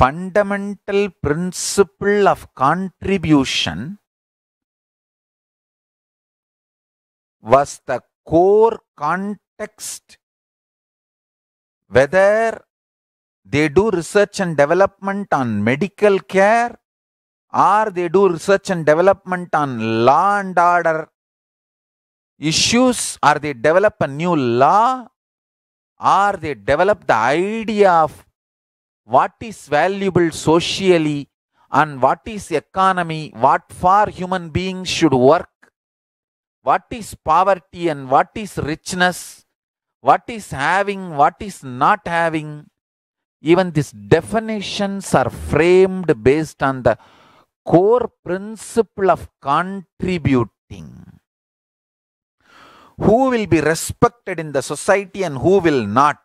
fundamental principle of contribution was the core context whether they do research and development on medical care or they do research and development on law and order issues or they develop a new law or they develop the idea of what is valuable socially and what is economy, what for human beings should work, what is poverty and what is richness, what is having, what is not having. Even these definitions are framed based on the core principle of contributing. Who will be respected in the society and who will not?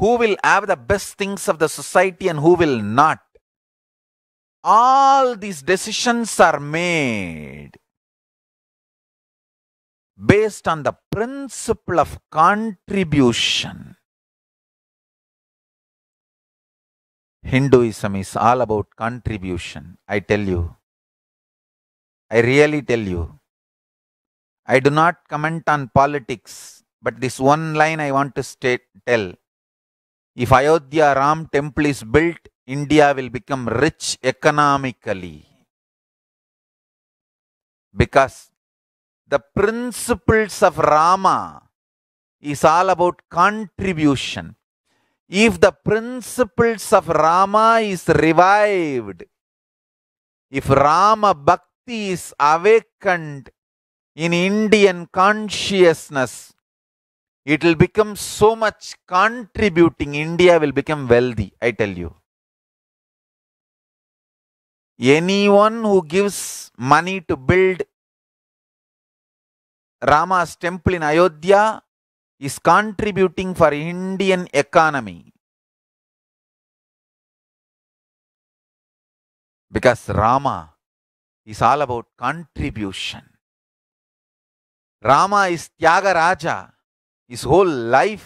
who will have the best things of the society and who will not. All these decisions are made based on the principle of contribution. Hinduism is all about contribution. I tell you. I really tell you. I do not comment on politics, but this one line I want to state, tell. If Ayodhya Ram temple is built, India will become rich economically. Because the principles of Rama is all about contribution. If the principles of Rama is revived, if Rama Bhakti is awakened in Indian consciousness, it will become so much contributing. India will become wealthy, I tell you. Anyone who gives money to build Rama's temple in Ayodhya is contributing for Indian economy. Because Rama is all about contribution. Rama is Tyagaraja his whole life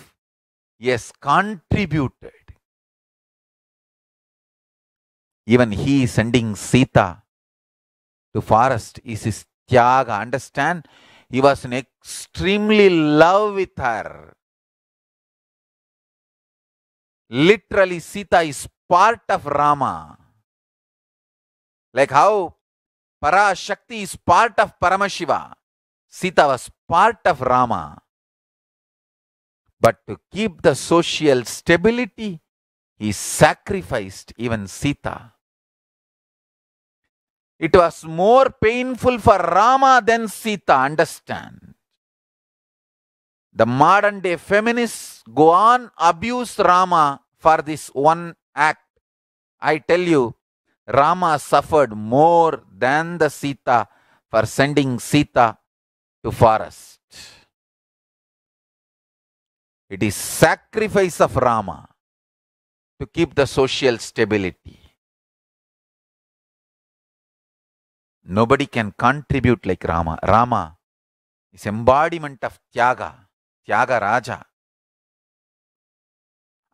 he has contributed. Even he is sending Sita to forest is his tyaga. Understand? He was in extremely love with her. Literally, Sita is part of Rama. Like how Parashakti is part of Paramashiva. Sita was part of Rama. But to keep the social stability, he sacrificed even Sita. It was more painful for Rama than Sita, understand. The modern day feminists go on abuse Rama for this one act. I tell you, Rama suffered more than the Sita for sending Sita to forest. It is sacrifice of Rama to keep the social stability. Nobody can contribute like Rama. Rama is embodiment of Tyaga, Tyaga Raja.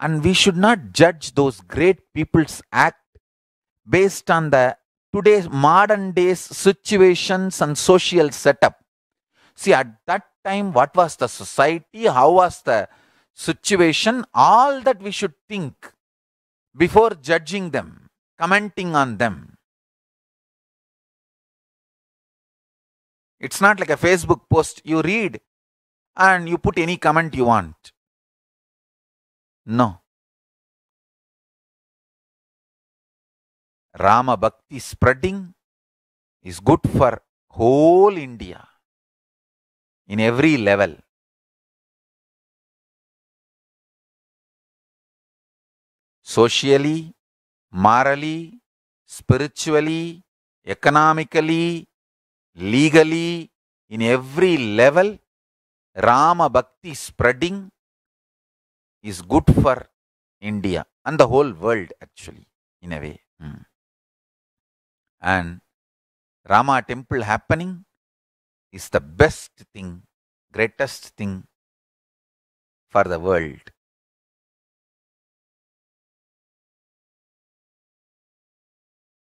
And we should not judge those great people's act based on the today's modern days situations and social setup. See, at that time, what was the society? How was the situation, all that we should think before judging them, commenting on them. It's not like a Facebook post you read and you put any comment you want. No. Rama Bhakti spreading is good for whole India in every level. socially, morally, spiritually, economically, legally, in every level, Rama Bhakti spreading is good for India and the whole world actually, in a way. Mm. And Rama temple happening is the best thing, greatest thing for the world.